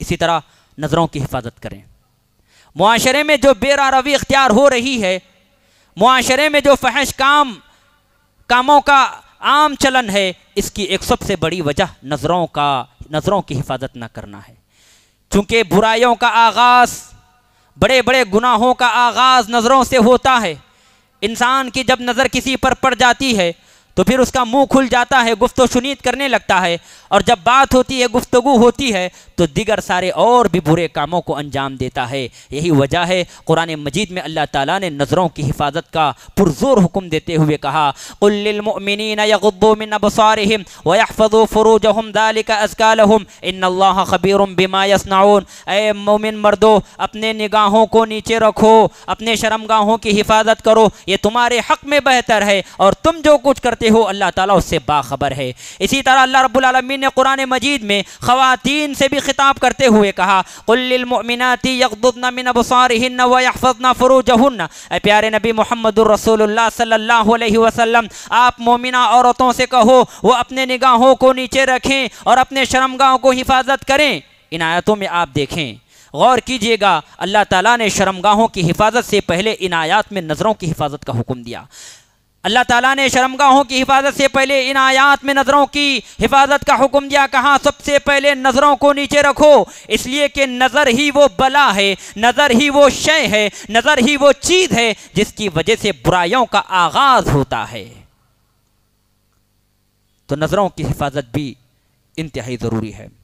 इसी तरह नज़रों की हिफाजत करें माशरे में जो बेरा रवी इख्तियार हो रही है माशरे में जो फहश काम कामों का आम चलन है इसकी एक सबसे बड़ी वजह नज़रों का नज़रों की हिफाजत ना करना है चूँकि बुराइयों का आगाज़ बड़े बड़े गुनाहों का आगाज़ नज़रों से होता है इंसान की जब नज़र किसी पर पड़ जाती है तो फिर उसका मुंह खुल जाता है गुफ्त शुनीत करने लगता है और जब बात होती है गुफ्तगु होती है तो दिगर सारे और भी बुरे कामों को अंजाम देता है यही वजह है कुरान मजीद में अल्लाह ताला ने नज़रों की हिफाजत का पुरजोर हुक्म देते हुए कहा मर्दो अपने निगाहों को नीचे रखो अपने शर्मगाहों की हिफाजत करो ये तुम्हारे हक़ में बेहतर है और तुम जो कुछ करते करते हो अल्लाह ताला उससे बाखबर है इसी तरह अल्लाह रब्लमीन ने कुरान मजीद में ख़वातीन से भी खिताब करते हुए कहा प्यारे नबी मोहम्मद रसोल्ला आप मोमिना औरतों से कहो वो अपने निगाहों को नीचे रखें और अपने शर्मगाहों को हिफाजत करें इन आयतों में आप देखें गौर कीजिएगा अल्लाह ताला ने शर्मगाहों की हिफाजत से पहले इन आयात में नज़रों की हिफाजत का हुक्म दिया अल्लाह ताला ने शर्मगाहों की हिफाजत से पहले इन आयात में नज़रों की हिफाजत का हुक्म दिया कहा सबसे पहले नज़रों को नीचे रखो इसलिए कि नज़र ही वो बला है नज़र ही वो शय है नज़र ही वो चीज़ है जिसकी वजह से बुराइयों का आगाज़ होता है तो नज़रों की हिफाजत भी इंतहाई ज़रूरी है